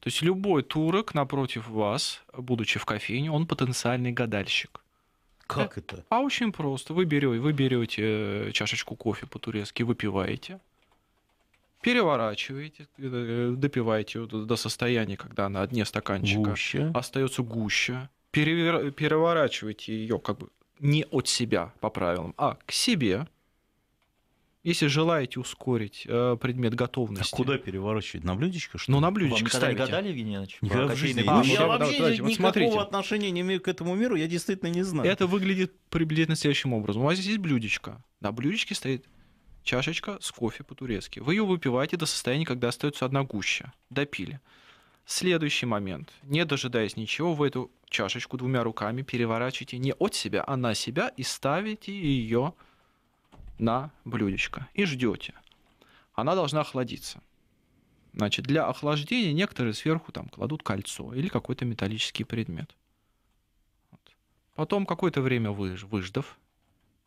То есть любой турок напротив вас, будучи в кофейне, он потенциальный гадальщик. Как э, это? А очень просто. Вы берете, вы берете э, чашечку кофе по-турецки, выпиваете, переворачиваете, э, допиваете до состояния, когда она дне стаканчика гуще. остается гуще, перевер... переворачиваете ее как бы не от себя по правилам, а к себе, если желаете ускорить э, предмет а готовности. А куда переворачивать? На блюдечко? Что? Ну, на блюдечко ставите. гадали, Евгений Ильич? Никогда в жизни. А, я вообще давайте, давайте, никакого смотрите. отношения не имею к этому миру, я действительно не знаю. Это выглядит приблизительно следующим образом. У вас здесь есть блюдечко. На блюдечке стоит чашечка с кофе по-турецки. Вы ее выпиваете до состояния, когда остается одна гуща. Допили. Следующий момент. Не дожидаясь ничего, вы эту чашечку двумя руками переворачиваете не от себя, а на себя и ставите ее на блюдечко и ждете. Она должна охладиться. Значит, для охлаждения некоторые сверху там кладут кольцо или какой-то металлический предмет. Вот. Потом какое-то время выж, выждав,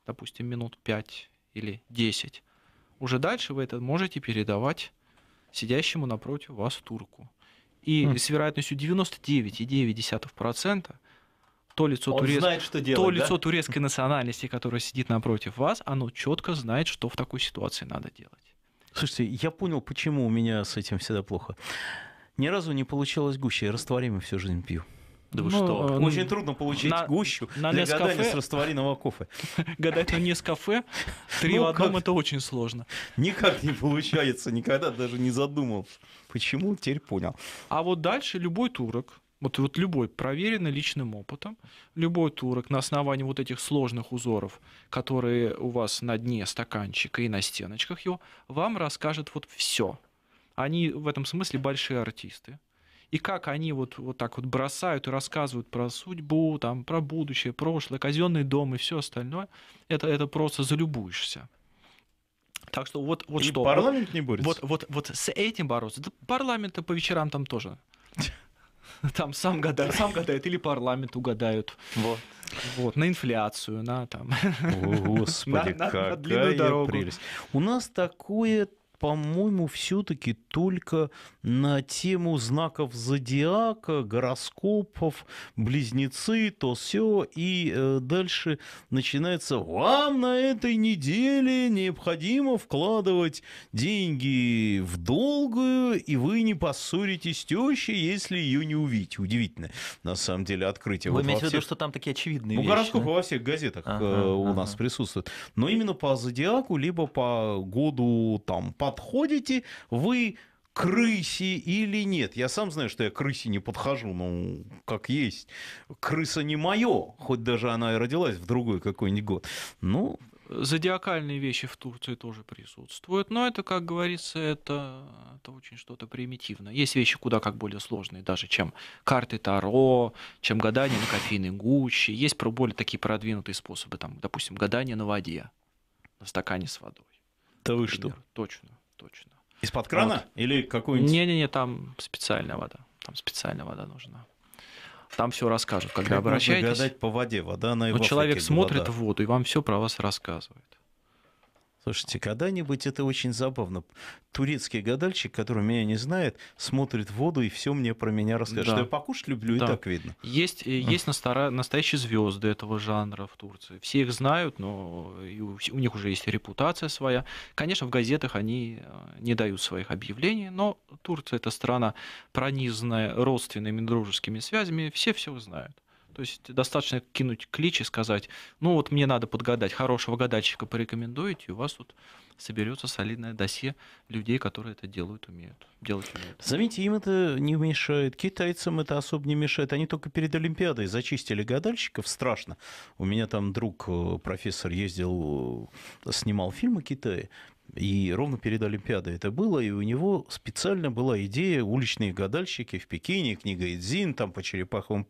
допустим, минут 5 или 10, уже дальше вы это можете передавать сидящему напротив вас турку. И mm. с вероятностью 99,9% то лицо, он турец... знает, что делать, то да? лицо турецкой национальности, которое сидит напротив вас, оно четко знает, что в такой ситуации надо делать. Слушайте, я понял, почему у меня с этим всегда плохо. Ни разу не получалось гуще, я растворимо всю жизнь пью. Да вы ну, что? Э, ну, Очень трудно получить на, гущу на для Нескафе... гадания с растворимого кофе. Гадать на Нескафе три ну, в одном это очень сложно. Никак не получается, никогда даже не задумывался. Почему, теперь понял. А вот дальше любой турок, вот, вот любой проверенный личным опытом, любой турок на основании вот этих сложных узоров, которые у вас на дне стаканчика и на стеночках его, вам расскажет вот все. Они в этом смысле большие артисты. И как они вот, вот так вот бросают и рассказывают про судьбу, там, про будущее, прошлое, казенный дом и все остальное, это, это просто залюбуешься. Так что вот, вот и что. парламент не борется. Вот, вот, вот с этим бороться. Да парламента по вечерам там тоже. там сам гадает, сам гадает, или парламент угадают. Вот. Вот, на инфляцию, на там. О, Господи, на, какая на, на прелесть. У нас такое по-моему, все-таки только на тему знаков зодиака, гороскопов, близнецы, то все, и э, дальше начинается «Вам на этой неделе необходимо вкладывать деньги в долгую, и вы не поссоритесь с тещей, если ее не увидите». Удивительно, на самом деле, открытие. Вы вот имеете в виду, что там такие очевидные ну, вещи? гороскопы да? во всех газетах э, ага, у ага. нас присутствуют. Но именно по зодиаку, либо по году, там, по подходите вы крыси или нет. Я сам знаю, что я крыси не подхожу, но ну, как есть. Крыса не мое, хоть даже она и родилась в другой какой-нибудь год. Ну, Зодиакальные вещи в Турции тоже присутствуют, но это, как говорится, это, это очень что-то примитивно. Есть вещи куда как более сложные, даже чем карты Таро, чем гадание на кофейной гуще. Есть про более такие продвинутые способы, там, допустим, гадание на воде, на стакане с водой. Да вы что? Точно точно. Из-под крана вот. или какую-нибудь? Не-не-не, там специальная вода. Там специальная вода нужна. Там все расскажут, когда как обращаетесь. Можно гадать по воде, вода на Но человек смотрит вода. в воду и вам все про вас рассказывает. Слушайте, когда-нибудь это очень забавно. Турецкий гадальщик, который меня не знает, смотрит в воду и все мне про меня расскажет. Да. Что я покушать люблю, да. и так видно. Есть, э, есть настоящие звезды этого жанра в Турции. Все их знают, но э, у них уже есть репутация своя. Конечно, в газетах они э, не дают своих объявлений, но Турция это страна пронизанная родственными дружескими связями, все все знают. То есть достаточно кинуть клич и сказать, ну вот мне надо подгадать, хорошего гадальщика порекомендуете, и у вас тут соберется солидное досье людей, которые это делают, умеют. Делать умеют. Заметьте, им это не мешает, китайцам это особо не мешает. Они только перед Олимпиадой зачистили гадальщиков, страшно. У меня там друг, э, профессор, ездил, э, снимал фильмы Китая, и ровно перед Олимпиадой это было, и у него специально была идея «Уличные гадальщики» в Пекине, книга Идзин, там по черепаховым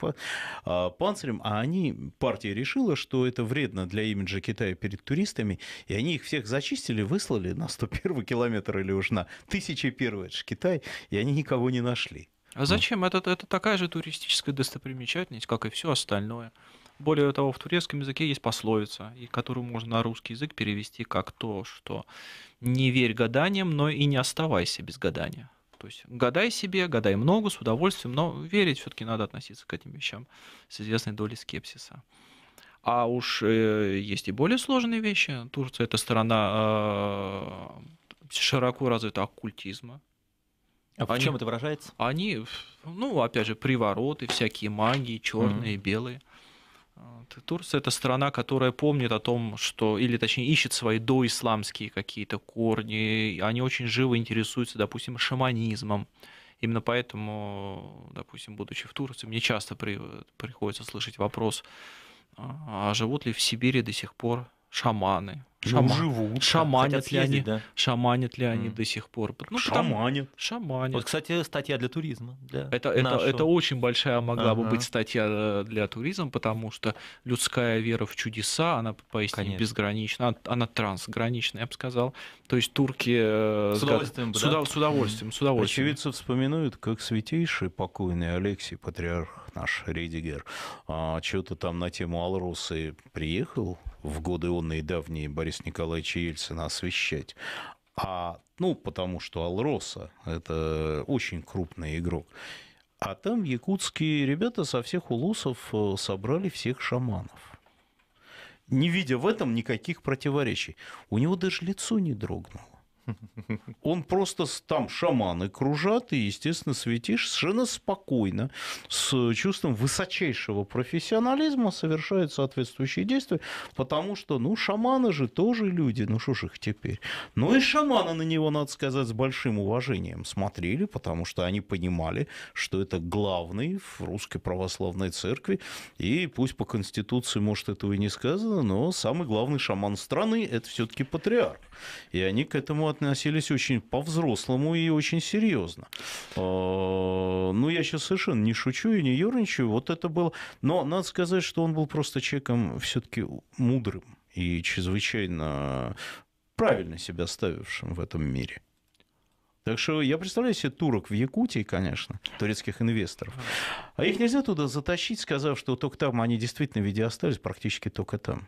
а, панцирям, а они, партия решила, что это вредно для имиджа Китая перед туристами, и они их всех зачистили, выслали на 101 километр или уж на 1001, это же Китай, и они никого не нашли. А зачем? Это, это такая же туристическая достопримечательность, как и все остальное. Более того, в турецком языке есть пословица, которую можно на русский язык перевести как то, что не верь гаданиям, но и не оставайся без гадания. То есть гадай себе, гадай много, с удовольствием, но верить все-таки надо относиться к этим вещам с известной долей скепсиса. А уж э, есть и более сложные вещи. Турция это страна э, широко развита оккультизма. А они, в чем это выражается? Они, ну, опять же, привороты, всякие магии, черные, mm-hmm. белые. Турция это страна, которая помнит о том, что, или точнее ищет свои доисламские какие-то корни, они очень живо интересуются, допустим, шаманизмом. Именно поэтому, допустим, будучи в Турции, мне часто при, приходится слышать вопрос, а, а живут ли в Сибири до сих пор шаманы. Ну, Шама... Ну, живут. Шаманят ли они? Да. Шаманят ли они mm. до сих пор? Ну, шаманят. Там... Шаманят. Вот, кстати, статья для туризма. Для это, это, это очень большая могла ага. бы быть статья э, для туризма, потому что людская вера в чудеса, она поистине Конечно. безгранична, она, она трансгранична, я бы сказал. То есть турки... Э, с удовольствием. С, да? с удовольствием, mm. с удовольствием. Очевидцы вспоминают, как святейший покойный Алексий, патриарх наш Редигер, а, что-то там на тему Алрусы приехал в годы онные давние Борис Николаевича Ельцина освещать. А, ну, потому что Алроса – это очень крупный игрок. А там якутские ребята со всех улусов э, собрали всех шаманов. Не видя в этом никаких противоречий. У него даже лицо не дрогнуло. Он просто там шаманы кружат, и, естественно, светишь совершенно спокойно, с чувством высочайшего профессионализма совершает соответствующие действия, потому что, ну, шаманы же тоже люди, ну, что ж их теперь. Ну, и шаманы на него, надо сказать, с большим уважением смотрели, потому что они понимали, что это главный в русской православной церкви, и пусть по Конституции, может, этого и не сказано, но самый главный шаман страны – это все таки патриарх, и они к этому относились очень по-взрослому и очень серьезно. Э, ну, я сейчас совершенно не шучу и не ерничаю. Вот это было... Но надо сказать, что он был просто человеком все-таки мудрым и чрезвычайно правильно себя ставившим в этом мире. Так что я представляю себе турок в Якутии, конечно, турецких инвесторов. А их нельзя туда затащить, сказав, что только там они действительно в виде остались, практически только там.